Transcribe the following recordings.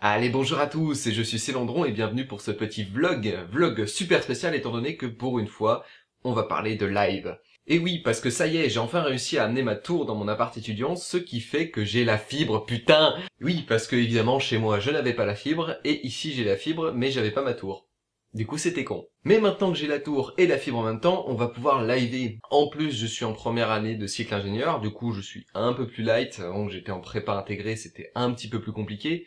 Allez, bonjour à tous, et je suis Célandron et bienvenue pour ce petit vlog, vlog super spécial étant donné que pour une fois, on va parler de live. Et oui, parce que ça y est, j'ai enfin réussi à amener ma tour dans mon appart étudiant, ce qui fait que j'ai la fibre, putain Oui, parce que évidemment, chez moi, je n'avais pas la fibre, et ici, j'ai la fibre, mais j'avais pas ma tour. Du coup, c'était con. Mais maintenant que j'ai la tour et la fibre en même temps, on va pouvoir liver. En plus, je suis en première année de cycle ingénieur, du coup, je suis un peu plus light, donc j'étais en prépa intégrée, c'était un petit peu plus compliqué,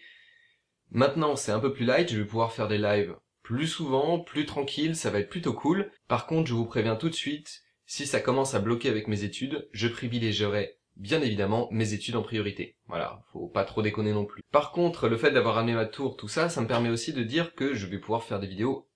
Maintenant, c'est un peu plus light, je vais pouvoir faire des lives plus souvent, plus tranquille, ça va être plutôt cool. Par contre, je vous préviens tout de suite, si ça commence à bloquer avec mes études, je privilégierai bien évidemment mes études en priorité. Voilà, faut pas trop déconner non plus. Par contre, le fait d'avoir amené ma tour, tout ça, ça me permet aussi de dire que je vais pouvoir faire des vidéos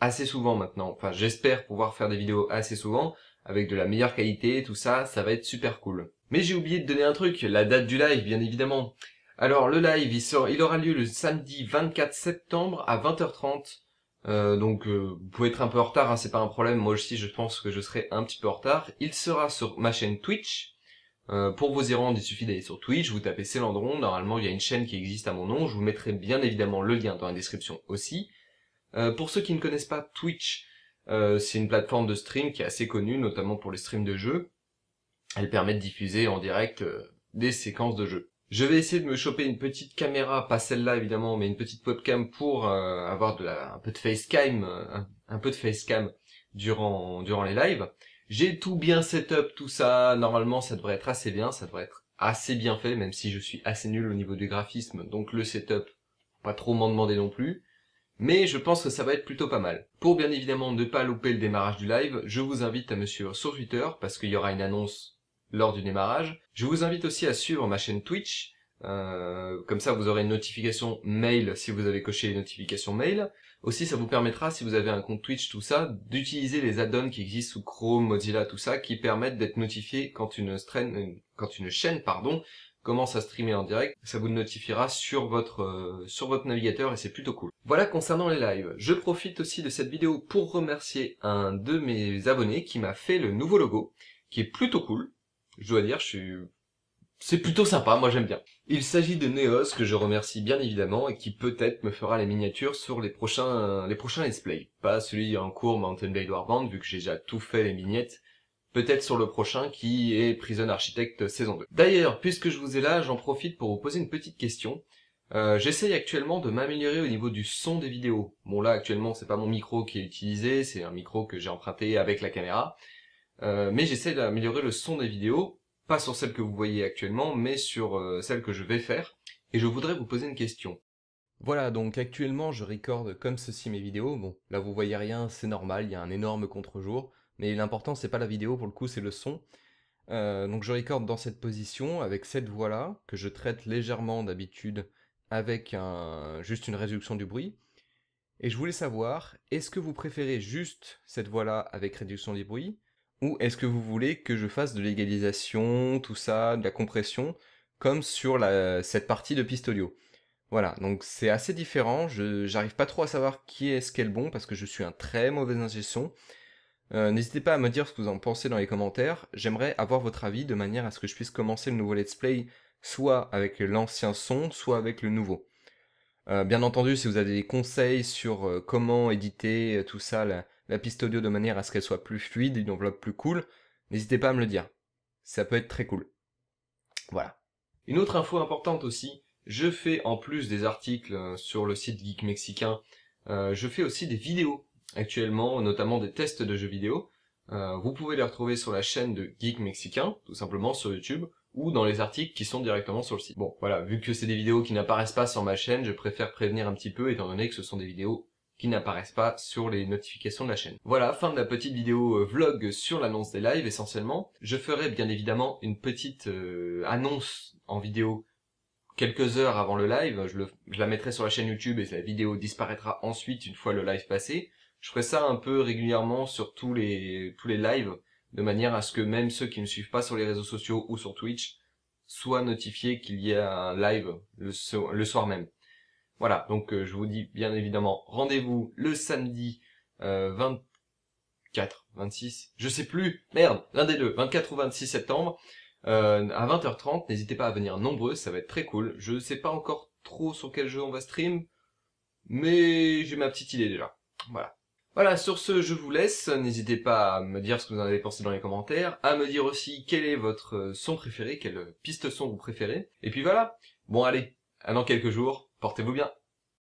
assez souvent maintenant. Enfin, j'espère pouvoir faire des vidéos assez souvent, avec de la meilleure qualité, tout ça, ça va être super cool. Mais j'ai oublié de donner un truc, la date du live, bien évidemment. Alors le live, il, il aura lieu le samedi 24 septembre à 20h30. Euh, donc euh, vous pouvez être un peu en retard, hein, c'est pas un problème. Moi aussi, je pense que je serai un petit peu en retard. Il sera sur ma chaîne Twitch. Euh, pour vous y rendre, il suffit d'aller sur Twitch, vous tapez Célandron. Normalement, il y a une chaîne qui existe à mon nom. Je vous mettrai bien évidemment le lien dans la description aussi. pour ceux qui ne connaissent pas Twitch, c'est une plateforme de stream qui est assez connue, notamment pour les streams de jeux. Elle permet de diffuser en direct des séquences de jeux. Je vais essayer de me choper une petite caméra, pas celle-là évidemment, mais une petite webcam pour euh, avoir de la, un peu de facecam, un, euh, un, peu de facecam durant durant les lives. J'ai tout bien setup, tout ça. Normalement, ça devrait être assez bien, ça devrait être assez bien fait, même si je suis assez nul au niveau du graphisme. Donc le setup, pas trop m'en demander non plus. Mais je pense que ça va être plutôt pas mal. Pour bien évidemment ne pas louper le démarrage du live, je vous invite à me suivre sur Twitter parce qu'il y aura une annonce lors du démarrage. Je vous invite aussi à suivre ma chaîne Twitch, euh, comme ça vous aurez une notification mail si vous avez coché les notifications mail. Aussi ça vous permettra, si vous avez un compte Twitch, tout ça, d'utiliser les add-ons qui existent sous Chrome, Mozilla, tout ça, qui permettent d'être notifié quand une, euh, quand une chaîne pardon, commence à streamer en direct, ça vous notifiera sur votre, euh, sur votre navigateur et c'est plutôt cool. Voilà concernant les lives. Je profite aussi de cette vidéo pour remercier un de mes abonnés qui m'a fait le nouveau logo, qui est plutôt cool. Je dois dire, je suis... C'est plutôt sympa, moi j'aime bien. Il s'agit de Neos, que je remercie bien évidemment, et qui peut-être me fera les miniatures sur les prochains les prochains let's Pas celui en cours Mountain Blade Warband, vu que j'ai déjà tout fait les mignettes. peut-être sur le prochain qui est Prison Architect saison 2. D'ailleurs, puisque je vous ai là, j'en profite pour vous poser une petite question. Euh, j'essaye actuellement de m'améliorer au niveau du son des vidéos. Bon là actuellement c'est pas mon micro qui est utilisé, c'est un micro que j'ai emprunté avec la caméra. Euh, mais j'essaie d'améliorer le son des vidéos, pas sur celle que vous voyez actuellement, mais sur euh, celle que je vais faire. Et je voudrais vous poser une question. Voilà, donc actuellement je recorde comme ceci mes vidéos. Bon, là vous voyez rien, c'est normal, il y a un énorme contre-jour. Mais l'important c'est pas la vidéo pour le coup, c'est le son. Euh, donc je recorde dans cette position avec cette voix là, que je traite légèrement d'habitude avec juste une réduction du bruit. Et je voulais savoir, est-ce que vous préférez juste cette voix là avec réduction du bruit ou est-ce que vous voulez que je fasse de l'égalisation, tout ça, de la compression, comme sur cette partie de Pistolio Voilà, donc c'est assez différent, je j'arrive pas trop à savoir qui est-ce qu'est le bon, parce que je suis un très mauvais son. Euh, N'hésitez pas à me dire ce que vous en pensez dans les commentaires, j'aimerais avoir votre avis de manière à ce que je puisse commencer le nouveau let's play soit avec l'ancien son, soit avec le nouveau. Euh, bien entendu, si vous avez des conseils sur euh, comment éditer euh, tout ça, la, la piste audio de manière à ce qu'elle soit plus fluide, une enveloppe plus cool, n'hésitez pas à me le dire. Ça peut être très cool. Voilà. Une autre info importante aussi, je fais en plus des articles euh, sur le site Geek Mexicain, euh, je fais aussi des vidéos actuellement, notamment des tests de jeux vidéo. Euh, vous pouvez les retrouver sur la chaîne de Geek Mexicain, tout simplement sur YouTube, ou dans les articles qui sont directement sur le site. Bon, voilà, vu que c'est des vidéos qui n'apparaissent pas sur ma chaîne, je préfère prévenir un petit peu, étant donné que ce sont des vidéos qui n'apparaissent pas sur les notifications de la chaîne. Voilà, fin de la petite vidéo euh, vlog sur l'annonce des lives essentiellement. Je ferai bien évidemment une petite euh, annonce en vidéo quelques heures avant le live, je, la mettrai sur la chaîne YouTube et la vidéo disparaîtra ensuite une fois le live passé. Je ferai ça un peu régulièrement sur tous les, tous les lives, de manière à ce que même ceux qui ne suivent pas sur les réseaux sociaux ou sur Twitch soient notifiés qu'il y a un live le soir même. Voilà, donc euh, je vous dis bien évidemment rendez-vous le samedi 24, euh, 26, je sais plus, merde, l'un des deux, 24 ou 26 septembre, euh, à 20h30. N'hésitez pas à venir nombreux, ça va être très cool. Je ne sais pas encore trop sur quel jeu on va stream, mais j'ai ma petite idée déjà. Voilà. Voilà, sur ce, je vous laisse. N'hésitez pas à me dire ce que vous en avez pensé dans les commentaires, à me dire aussi quel est votre son préféré, quelle piste son vous préférez. Et puis voilà. Bon, allez, à dans quelques jours. Portez-vous bien.